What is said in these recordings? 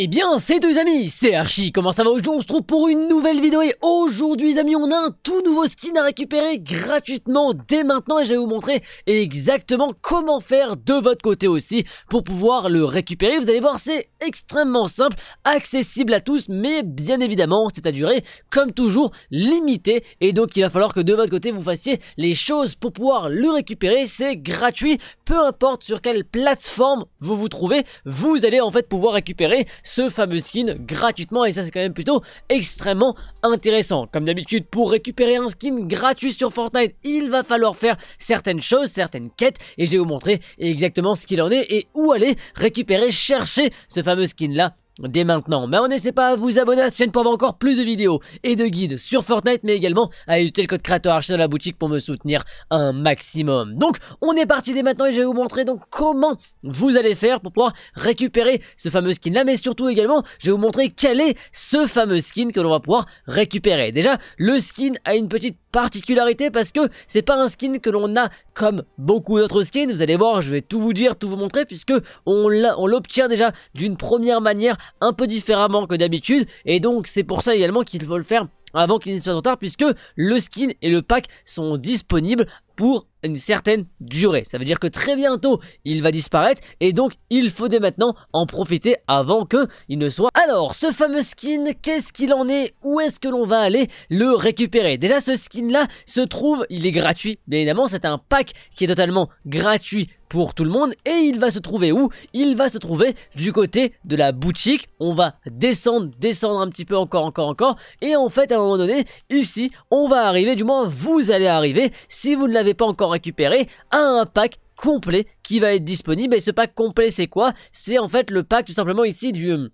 Eh bien, c'est deux amis, c'est Archie, comment ça va Aujourd'hui, on se trouve pour une nouvelle vidéo et aujourd'hui, amis, on a un tout nouveau skin à récupérer gratuitement dès maintenant et je vais vous montrer exactement comment faire de votre côté aussi pour pouvoir le récupérer. Vous allez voir, c'est extrêmement simple, accessible à tous, mais bien évidemment, c'est à durée, comme toujours, limitée et donc il va falloir que de votre côté, vous fassiez les choses pour pouvoir le récupérer. C'est gratuit, peu importe sur quelle plateforme vous vous trouvez, vous allez en fait pouvoir récupérer ce fameux skin gratuitement et ça c'est quand même plutôt extrêmement intéressant. Comme d'habitude pour récupérer un skin gratuit sur Fortnite il va falloir faire certaines choses, certaines quêtes et je vais vous montrer exactement ce qu'il en est et où aller récupérer, chercher ce fameux skin là dès maintenant. Mais on n'essaie pas à vous abonner à cette chaîne pour avoir encore plus de vidéos et de guides sur Fortnite, mais également à utiliser le code créateur archi dans la boutique pour me soutenir un maximum. Donc, on est parti dès maintenant et je vais vous montrer donc comment vous allez faire pour pouvoir récupérer ce fameux skin là, mais surtout également, je vais vous montrer quel est ce fameux skin que l'on va pouvoir récupérer. Déjà, le skin a une petite particularité parce que c'est pas un skin que l'on a comme beaucoup d'autres skins. Vous allez voir, je vais tout vous dire, tout vous montrer puisque on l'obtient déjà d'une première manière un peu différemment que d'habitude. Et donc c'est pour ça également qu'il faut le faire avant qu'il ne soit trop tard puisque le skin et le pack sont disponibles pour une certaine durée. Ça veut dire que très bientôt, il va disparaître et donc il faut dès maintenant en profiter avant que il ne soit. Alors, ce fameux skin, qu'est-ce qu'il en est Où est-ce que l'on va aller le récupérer Déjà, ce skin-là se trouve, il est gratuit, bien évidemment, c'est un pack qui est totalement gratuit pour tout le monde et il va se trouver où Il va se trouver du côté de la boutique. On va descendre, descendre un petit peu encore, encore, encore et en fait, à un moment donné, ici, on va arriver, du moins vous allez arriver, si vous ne l'avez pas encore récupéré à un pack complet qui va être disponible. Et ce pack complet, c'est quoi C'est en fait le pack tout simplement ici du euh,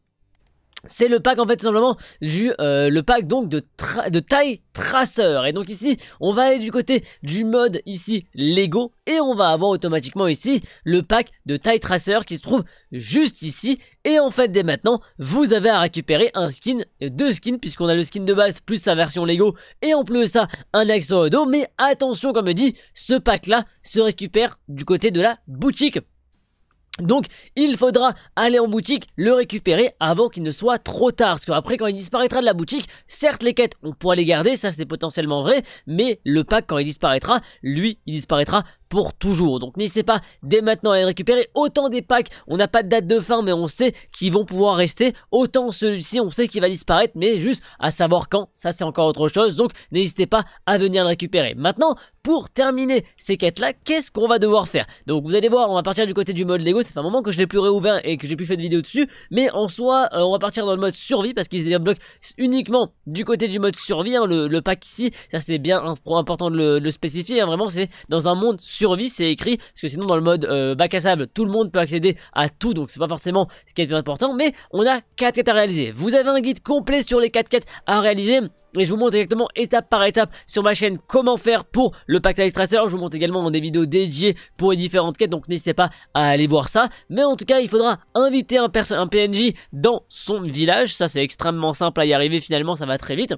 c'est le pack en fait simplement du euh, le pack donc de, de taille traceur et donc ici on va aller du côté du mode ici Lego et on va avoir automatiquement ici le pack de taille traceur qui se trouve juste ici et en fait dès maintenant vous avez à récupérer un skin, deux skins puisqu'on a le skin de base plus sa version Lego et en plus ça un axe dos mais attention comme dit ce pack là se récupère du côté de la boutique donc, il faudra aller en boutique, le récupérer avant qu'il ne soit trop tard. Parce qu'après, quand il disparaîtra de la boutique, certes, les quêtes, on pourra les garder, ça c'est potentiellement vrai, mais le pack, quand il disparaîtra, lui, il disparaîtra toujours. Donc n'hésitez pas dès maintenant à les récupérer. Autant des packs, on n'a pas de date de fin, mais on sait qu'ils vont pouvoir rester. Autant celui-ci, on sait qu'il va disparaître, mais juste à savoir quand, ça c'est encore autre chose. Donc n'hésitez pas à venir le récupérer. Maintenant, pour terminer ces quêtes-là, qu'est-ce qu'on va devoir faire Donc vous allez voir, on va partir du côté du mode Lego, c'est un moment que je l'ai plus réouvert et que j'ai plus fait de vidéo dessus, mais en soi, euh, on va partir dans le mode survie parce qu'ils débloquent uniquement du côté du mode survie, hein, le, pack ici, ça c'est bien important de le, spécifier, hein. vraiment c'est dans un monde survie c'est écrit, parce que sinon dans le mode euh, bac à sable, tout le monde peut accéder à tout, donc c'est pas forcément ce qui est le plus important, mais on a 4 quêtes à réaliser. Vous avez un guide complet sur les 4 quêtes à réaliser et je vous montre exactement étape par étape sur ma chaîne comment faire pour le pacte Tracer. Je vous montre également dans des vidéos dédiées pour les différentes quêtes, donc n'hésitez pas à aller voir ça. Mais en tout cas, il faudra inviter un, un PNJ dans son village. Ça, c'est extrêmement simple à y arriver finalement, ça va très vite.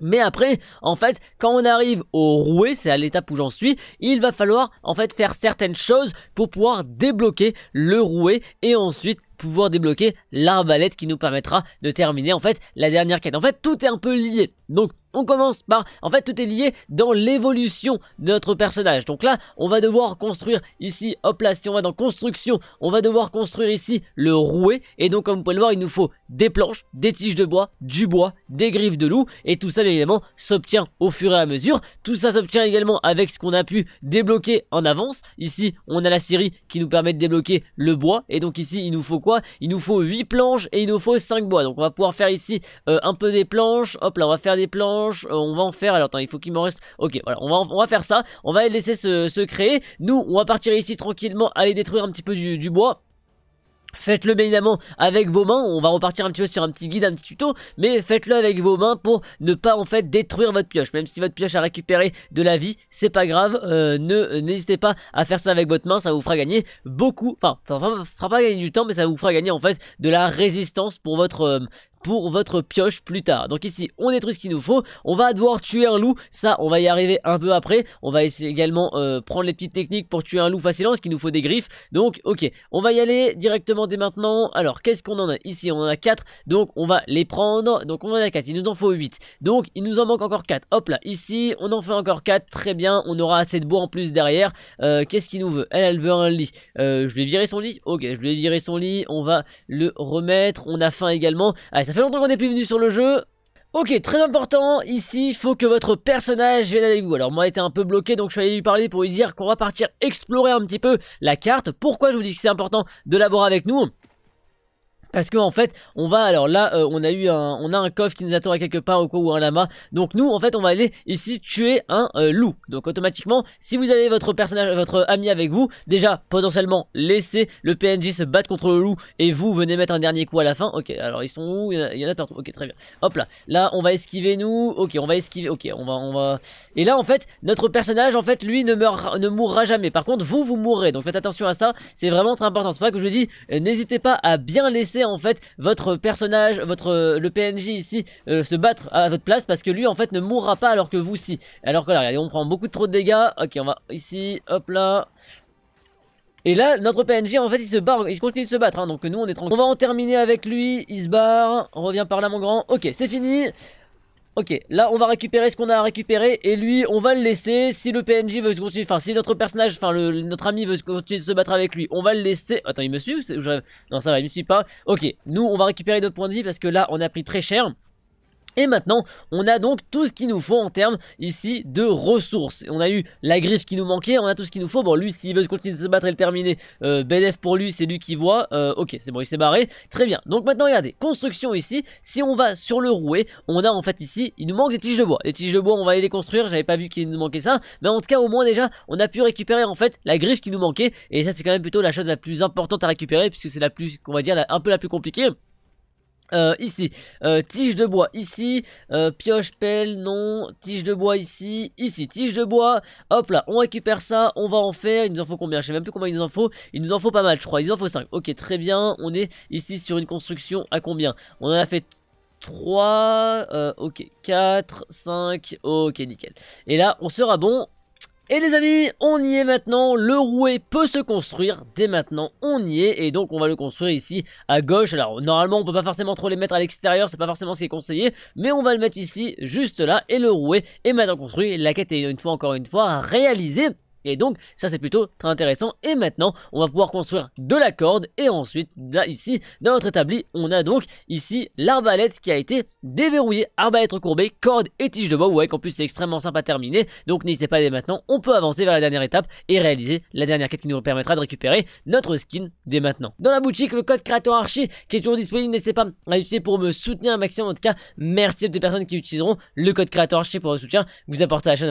Mais après, en fait, quand on arrive au rouet, c'est à l'étape où j'en suis, il va falloir en fait faire certaines choses pour pouvoir débloquer le rouet et ensuite pouvoir débloquer l'arbalète qui nous permettra de terminer en fait la dernière quête. En fait, tout est un peu lié. Donc on commence par... En fait, tout est lié dans l'évolution de notre personnage. Donc là, on va devoir construire ici, hop là, si on va dans construction, on va devoir construire ici le rouet. Et donc, comme vous pouvez le voir, il nous faut des planches, des tiges de bois, du bois, des griffes de loup. Et tout ça, bien évidemment, s'obtient au fur et à mesure. Tout ça s'obtient également avec ce qu'on a pu débloquer en avance. Ici, on a la série qui nous permet de débloquer le bois. Et donc ici, il nous faut quoi Il nous faut 8 planches et il nous faut 5 bois. Donc on va pouvoir faire ici euh, un peu des planches. Hop là, on va faire des planches euh, on va en faire. Alors attends, il faut qu'il m'en reste. Ok, voilà, on va, on va faire ça. On va laisser se, créer. Nous, on va partir ici tranquillement, aller détruire un petit peu du, bois. Faites-le bien évidemment avec vos mains, on va repartir un petit peu sur un petit guide, un petit tuto, mais faites-le avec vos mains pour ne pas en fait détruire votre pioche. Même si votre pioche a récupéré de la vie, c'est pas grave, euh, ne n'hésitez pas à faire ça avec votre main, ça vous fera gagner beaucoup, enfin ça fera pas gagner du temps, mais ça vous fera gagner en fait de la résistance pour votre, euh, pour votre pioche plus tard. Donc ici, on détruit ce qu'il nous faut. On va devoir tuer un loup. Ça, on va y arriver un peu après. On va essayer également euh, prendre les petites techniques pour tuer un loup facilement, parce qu'il nous faut des griffes. Donc, ok, on va y aller directement dès maintenant. Alors, qu'est-ce qu'on en a Ici, on en a 4. Donc, on va les prendre. Donc, on en a 4. Il nous en faut 8. Donc, il nous en manque encore 4. Hop là, ici, on en fait encore 4. Très bien, on aura assez de bois en plus derrière. Euh, qu'est-ce qu'il nous veut Elle, elle veut un lit. Euh, je vais virer son lit. Ok, je vais virer son lit. On va le remettre. On a faim également. Ah, ça fait longtemps qu'on n'est plus venu sur le jeu. Ok, très important, ici, il faut que votre personnage vienne avec vous. Alors, moi, j'étais un peu bloqué, donc je suis allé lui parler pour lui dire qu'on va partir explorer un petit peu la carte. Pourquoi je vous dis que c'est important de l'avoir avec nous parce que en fait, on va alors là, euh, on a eu un, on a un coffre qui nous attend quelque part ou quoi ou un lama. Donc nous, en fait, on va aller ici tuer un euh, loup. Donc automatiquement, si vous avez votre personnage, votre ami avec vous, déjà potentiellement laissez le PNJ se battre contre le loup et vous venez mettre un dernier coup à la fin. Ok, alors ils sont où il y, en a, partout. Ok, très bien. Hop là, là on va esquiver nous. Ok, on va esquiver. Ok, on va, on va. Et là en fait, notre personnage en fait, lui ne meurt, ne mourra jamais. Par contre, vous, vous mourrez. Donc faites attention à ça. C'est vraiment très important. C'est ça que je dis, euh, n'hésitez pas à bien laisser en fait votre personnage, votre euh, le PNJ ici euh, se battre à votre place parce que lui en fait ne mourra pas alors que vous si. Alors que là, regardez, on prend beaucoup trop de dégâts. Ok, on va ici, hop là. Et là, notre PNJ, en fait, il se barre, il continue de se battre, hein. donc nous, on est tranquille. On va en terminer avec lui, il se barre, on revient par là, mon grand. Ok, c'est fini, Ok, là on va récupérer ce qu'on a à récupérer et lui on va le laisser si le PNJ veut se continuer, enfin si notre personnage, enfin notre ami veut se continuer de se battre avec lui, on va le laisser... Attends il me suit ou je... Non ça va il me suit pas. Ok, nous on va récupérer notre point de vie parce que là on a pris très cher. Et maintenant, on a donc tout ce qu'il nous faut en termes ici de ressources. On a eu la griffe qui nous manquait, on a tout ce qu'il nous faut. Bon, lui, s'il veut continuer de se battre et le terminer, euh, ben pour lui, c'est lui qui voit. Euh, ok, c'est bon, il s'est barré. Très bien. Donc maintenant, regardez, construction ici. Si on va sur le rouet, on a en fait ici, il nous manque des tiges de bois. Les tiges de bois, on va aller les construire. J'avais pas vu qu'il nous manquait ça. Mais en tout cas, au moins déjà, on a pu récupérer en fait la griffe qui nous manquait. Et ça, c'est quand même plutôt la chose la plus importante à récupérer, puisque c'est la plus, on va dire, un peu la plus compliquée. Euh, ici, euh, tige de bois ici, euh, pioche, pelle, non, tige de bois ici, ici, tige de bois, hop là, on récupère ça, on va en faire, il nous en faut combien, je sais même plus combien il nous en faut, il nous en faut pas mal je crois, il nous en faut 5, ok très bien, on est ici sur une construction à combien On en a fait 3, ok, 4, 5, ok nickel, et là on sera bon, et les amis, on y est maintenant, le rouet peut se construire, dès maintenant on y est, et donc on va le construire ici à gauche, alors normalement on peut pas forcément trop les mettre à l'extérieur, c'est pas forcément ce qui est conseillé, mais on va le mettre ici, juste là, et le rouet est maintenant construit, la quête est une fois encore une fois réalisée, et donc, ça c'est plutôt très intéressant. Et maintenant, on va pouvoir construire de la corde. Et ensuite, là, ici, dans notre établi, on a donc ici l'arbalète qui a été déverrouillée. Arbalète recourbée, corde et tige de bois. Ouais, qu'en plus c'est extrêmement Sympa à terminer. Donc n'hésitez pas dès maintenant, on peut avancer vers la dernière étape et réaliser la dernière quête qui nous permettra de récupérer notre skin dès maintenant. Dans la boutique, le code créateur archi qui est toujours disponible, n'hésitez pas à l'utiliser pour me soutenir un maximum. En tout cas, merci à toutes les personnes qui utiliseront le code créateur archi pour le soutien. Vous apportez à la chaîne